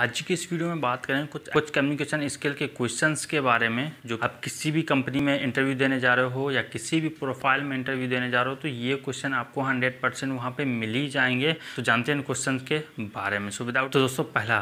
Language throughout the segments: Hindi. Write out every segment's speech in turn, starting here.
आज की इस वीडियो में बात करें कुछ कुछ कम्युनिकेशन स्किल के क्वेश्चंस के बारे में जो आप किसी भी कंपनी में इंटरव्यू देने जा रहे हो या किसी भी प्रोफाइल में इंटरव्यू देने जा रहे हो तो ये क्वेश्चन आपको 100 परसेंट वहाँ पर मिल ही जाएंगे तो जानते हैं क्वेश्चन के बारे में सो विदाउट तो दोस्तों पहला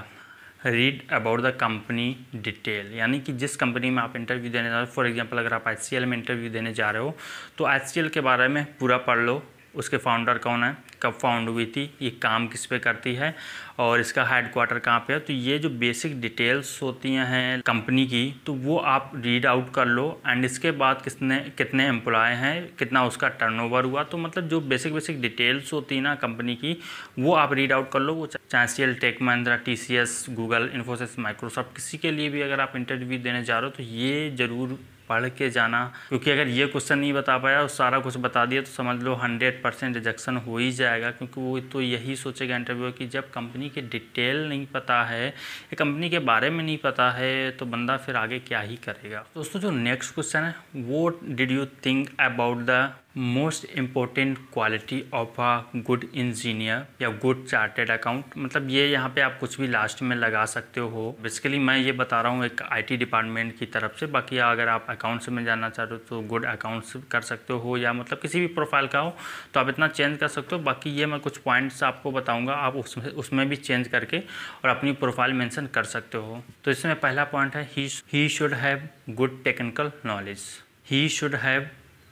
read about the company detail यानी कि जिस कंपनी में आप इंटरव्यू देने जा रहे हो फॉर एग्जाम्पल अगर आप एच में इंटरव्यू देने जा रहे हो तो एच के बारे में पूरा पढ़ लो उसके फाउंडर कौन है कब फाउंड हुई थी ये काम किस पे करती है और इसका हेड क्वार्टर कहाँ पे है तो ये जो बेसिक डिटेल्स होती हैं कंपनी की तो वो आप रीड आउट कर लो एंड इसके बाद किसने कितने एम्प्लॉय हैं कितना उसका टर्नओवर हुआ तो मतलब जो बेसिक बेसिक डिटेल्स होती हैं ना कंपनी की वो आप रीड आउट कर लो वो चांसियल Tech Mahindra T C S Google Infosys Microsoft किसी के लिए भी अगर आप इंटरव्यू देने जा रहे हो तो ये ज़रूर पढ़ के जाना क्योंकि अगर ये क्वेश्चन नहीं बता पाया और सारा कुछ बता दिया तो समझ लो हंड्रेड परसेंट रिजेक्शन हो ही जाएगा क्योंकि वो तो यही सोचेगा इंटरव्यू कि जब कंपनी के डिटेल नहीं पता है या कंपनी के बारे में नहीं पता है तो बंदा फिर आगे क्या ही करेगा दोस्तों जो नेक्स्ट क्वेश्चन है वो did you think about the most important quality of a good engineer या गुड चार्टेड अकाउंट मतलब ये यहाँ पे आप कुछ भी लास्ट में लगा सकते हो बेसिकली मैं ये बता रहा हूँ एक आईटी डिपार्टमेंट की तरफ से बाकी अगर आप अकाउंट्स में जाना चाह रहे हो तो गुड अकाउंट्स कर सकते हो या मतलब किसी भी प्रोफाइल का हो तो आप इतना चेंज कर सकते हो बाकी ये मैं कुछ पॉइंट्स आपको बताऊँगा आप उसमें उसमें भी चेंज करके और अपनी प्रोफाइल मैंसन कर सकते हो तो इसमें पहला पॉइंट है he should have good technical knowledge he should have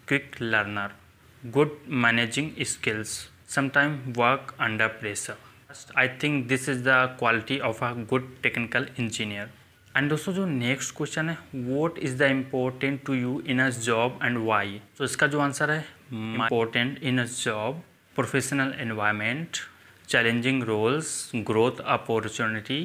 quick learner, good managing skills, sometimes work under pressure. I think this is the quality of a good technical engineer and दोस्तों जो नेक्स्ट क्वेश्चन है what is the important to you in a job and why तो इसका जो आंसर है important in a job professional environment challenging roles growth opportunity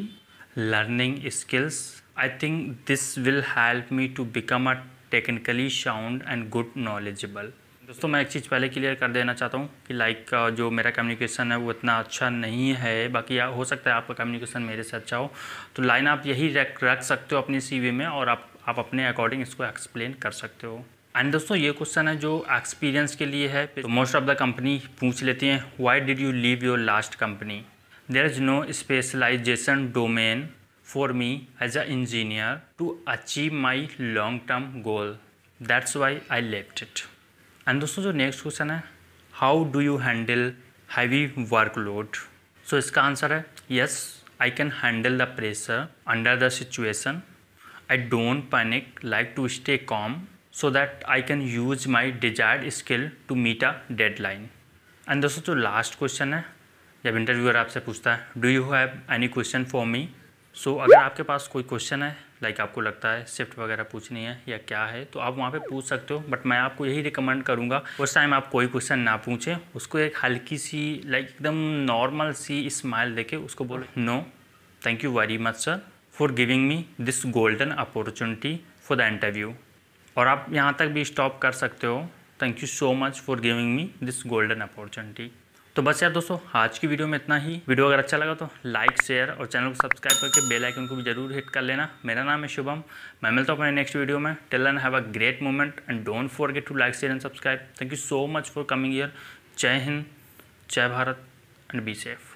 learning skills I think this will help me to become a technically sound and good knowledgeable दोस्तों मैं एक चीज़ पहले क्लियर कर देना चाहता हूँ कि लाइक like, जो मेरा कम्युनिकेशन है वो इतना अच्छा नहीं है बाकी हो सकता है आपका कम्युनिकेशन मेरे से अच्छा हो तो लाइन आप यही रख रख सकते हो अपनी सीवी में और आप आप अपने अकॉर्डिंग इसको एक्सप्लेन कर सकते हो एंड दोस्तों ये क्वेश्चन है जो एक्सपीरियंस के लिए है मोस्ट ऑफ द कंपनी पूछ लेती हैं why did you leave your last company there is no specialization domain for me as an engineer to achieve my long term goal. That's why I left it. And दोस्तों जो नेक्स्ट क्वेश्चन है how do you handle heavy workload so इसका आंसर है yes I can handle the pressure under the situation I don't panic like to stay calm so that I can use my desired skill to meet a deadline and दोस्तों जो लास्ट क्वेश्चन है जब इंटरव्यूअर आपसे पूछता है do you have any question for me so so, अगर आपके पास कोई क्वेश्चन है लाइक like आपको लगता है शिफ्ट वगैरह पूछनी है या क्या है तो आप वहाँ पे पूछ सकते हो बट मैं आपको यही रिकमेंड करूँगा उस टाइम आप कोई क्वेश्चन ना पूछें उसको एक हल्की सी लाइक like, एकदम नॉर्मल सी स्माइल देके उसको बोलो no thank you very much sir for giving me this golden opportunity for the interview और आप यहाँ तक भी स्टॉप कर सकते हो thank you so much for giving me this golden opportunity तो बस यार दोस्तों आज की वीडियो में इतना ही वीडियो अगर अच्छा लगा तो लाइक शेयर और चैनल को सब्सक्राइब करके बेल आइकन को भी जरूर हिट कर लेना मेरा नाम है शुभम मैं मिलता हूँ अपने नेक्स्ट वीडियो में tell and have a great moment and don't forget to like share and subscribe thank you so much for coming here जय हिंद जय भारत एंड बी सेफ